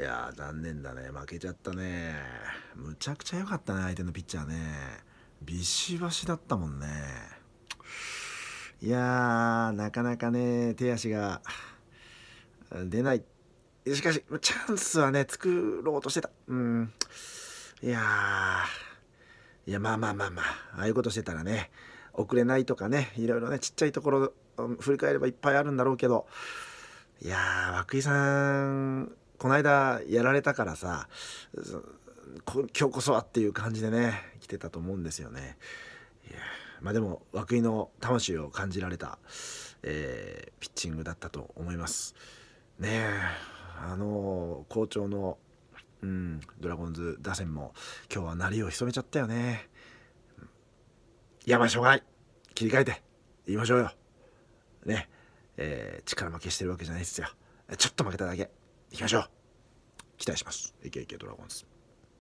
いやー、残念だね。負けちゃったね。むちゃくちゃ良かったね、相手のピッチャーね。ビシバシだったもんね。いやー、なかなかね、手足が出ない。しかし、チャンスはね、作ろうとしてた。うん。いやー、いや、まあまあまあまあ、ああいうことしてたらね、遅れないとかね、いろいろね、ちっちゃいところ、振り返ればいっぱいあるんだろうけど、いやー、涌井さんこの間やられたからさ今日こそはっていう感じでね来てたと思うんですよね。いやまあでも涌井の魂を感じられた、えー、ピッチングだったと思います。ねえあの好調の、うん、ドラゴンズ打線も今日は鳴りを潜めちゃったよね。いやまあしょうがない切り替えて言いましょうよ。ねえー、力負けしてるわけじゃないですよ。ちょっと負けただけ。行きましょう期待しますイケイケドラゴンズ